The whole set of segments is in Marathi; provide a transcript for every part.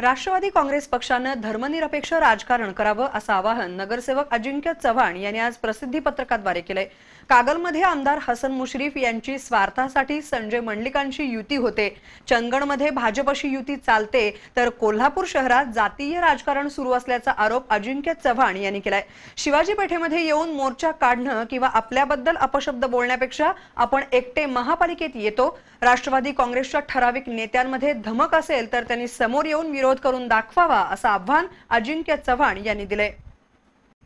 राष्ट्रवादी काँग्रेस पक्षानं धर्मनिरपेक्ष राजकारण करावं असं आवाहन नगरसेवक अजिंक्य चव्हाण यांनी आज प्रसिद्धी पत्रकाद्वारे केलंय कागलमध्ये आमदार हसन मुश्रीफ यांची स्वार्थासाठी संजय मंडलिकांशी युती होते चंगणमध्ये भाजपशी युती चालते तर कोल्हापूर शहरात जातीय राजकारण सुरू असल्याचा आरोप अजिंक्य चव्हाण यांनी केलाय शिवाजी पेठेमध्ये येऊन मोर्चा काढणं किंवा आपल्याबद्दल अपशब्द बोलण्यापेक्षा आपण एकटे महापालिकेत येतो राष्ट्रवादी काँग्रेसच्या ठराविक नेत्यांमध्ये धमक असेल तर त्यांनी समोर येऊन विरोध करून दाखवावा असं आव्हान अजिंक्य चव्हाण यांनी दिले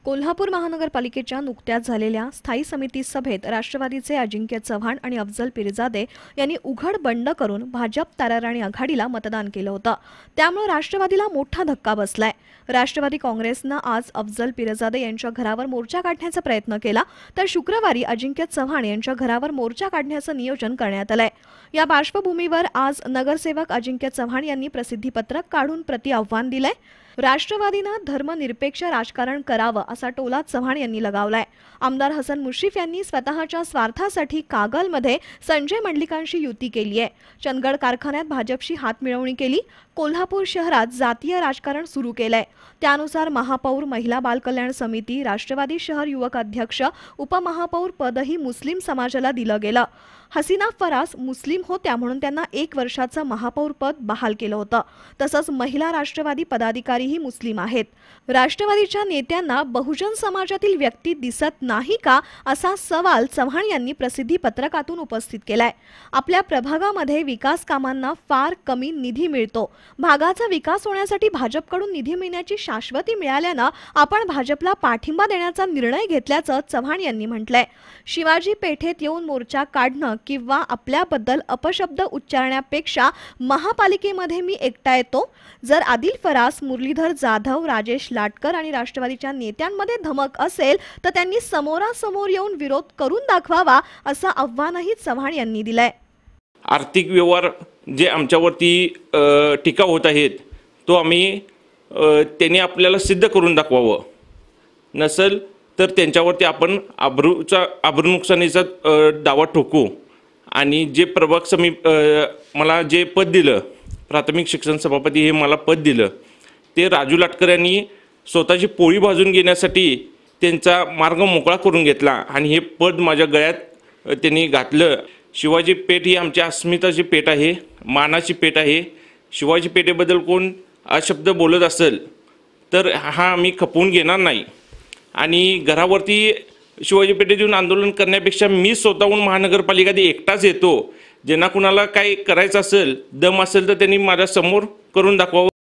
कोल्हापूर महानगरपालिकेच्या नुकत्याच झालेल्या स्थायी समिती सभेत राष्ट्रवादीचे अजिंक्य चव्हाण आणि अफजल पिरजादे यांनी उघड बंड करून भाजप ताराराणी आघाडीला मतदान केलं होतं त्यामुळे राष्ट्रवादीला मोठा धक्का बसलाय राष्ट्रवादी काँग्रेसनं आज अफजल पिरजादे यांच्या घरावर मोर्चा काढण्याचा प्रयत्न केला तर शुक्रवारी अजिंक्य चव्हाण यांच्या घरावर मोर्चा काढण्याचं नियोजन करण्यात आलंय या पार्श्वभूमीवर आज नगरसेवक अजिंक्य चव्हाण यांनी प्रसिद्धीपत्रक काढून प्रति आव्हान दिलंय राष्ट्रवादीनं धर्मनिरपेक्ष राजकारण करावं असा टोला चव्हाण यांनी लगावलाय आमदार हसन मुश्रीफ यांनी स्वतःच्या स्वार्थासाठी कागलमध्ये संजय मंडलिकांशी युती केली आहे चंदगड कारखान्यात भाजपशी हात मिळवणी केली कोल्हापूर शहरात जातीय राजकारण सुरू केलंय त्यानुसार महापौर महिला बालकल्याण समिती राष्ट्रवादी शहर युवक अध्यक्ष उपमहापौर पदही मुस्लिम समाजाला दिलं गेलं हसीना फरास मुस्लिम होत्या म्हणून त्यांना एक वर्षाचं पद बहाल केलं होतं तसंच महिला राष्ट्रवादी पदाधिकारीही मुस्लिम आहेत राष्ट्रवादीच्या नेत्यांना बहुजन समाजातील व्यक्ती दिसत नाही का असा सवाल चव्हाण यांनी प्रसिद्धी पत्रकातून उपस्थित केलाय आपल्या प्रभागामध्ये विकास कामांना फार कमी निधी मिळतो भागाचा विकास होण्यासाठी भाजपकडून निधी मिळण्याची शाश्वती मिळाल्यानं आपण भाजपला पाठिंबा देण्याचा निर्णय घेतल्याचं चव्हाण यांनी म्हटलंय शिवाजी पेठेत येऊन मोर्चा काढणं किंवा आपल्याबद्दल अपशब्द उच्चारण्यापेक्षा महापालिकेमध्ये मी एकटा येतो जर आदिल फरास मुरलीधर जाधव राजेश लाटकर आणि राष्ट्रवादीच्या नेत्यांमध्ये धमक असेल तर त्यांनी समोरासमोर येऊन विरोध करून दाखवावा असं आव्हानही चव्हाण यांनी दिलंय आर्थिक व्यवहार जे आमच्यावरती टीका होत आहेत तो आम्ही त्यांनी आपल्याला सिद्ध करून दाखवावं नसेल तर त्यांच्यावरती आपण आब्रूचा आब्रू नुकसानीचा दावा ठोकू आणि जे प्रभाग समी मला जे पद दिलं प्राथमिक शिक्षण सभापती हे मला पद दिलं ते राजू लाटकर यांनी स्वतःची पोळी भाजून घेण्यासाठी त्यांचा मार्ग मोकळा करून घेतला आणि हे पद माझ्या गळ्यात त्यांनी घातलं शिवाजी पेठ ही आमच्या अस्मिताची पेठ आहे मानाची पेठ आहे शिवाजी पेठेबद्दल कोण अशब्द बोलत असेल तर हा आम्ही खपवून घेणार नाही आणि घरावरती शिवाजी पेठेत येऊन आंदोलन करण्यापेक्षा मी स्वतःहून महानगरपालिकात एकटाच येतो ज्यांना कुणाला काही करायचं असेल दम असेल तर त्यांनी माझ्या समोर करून दाखवावं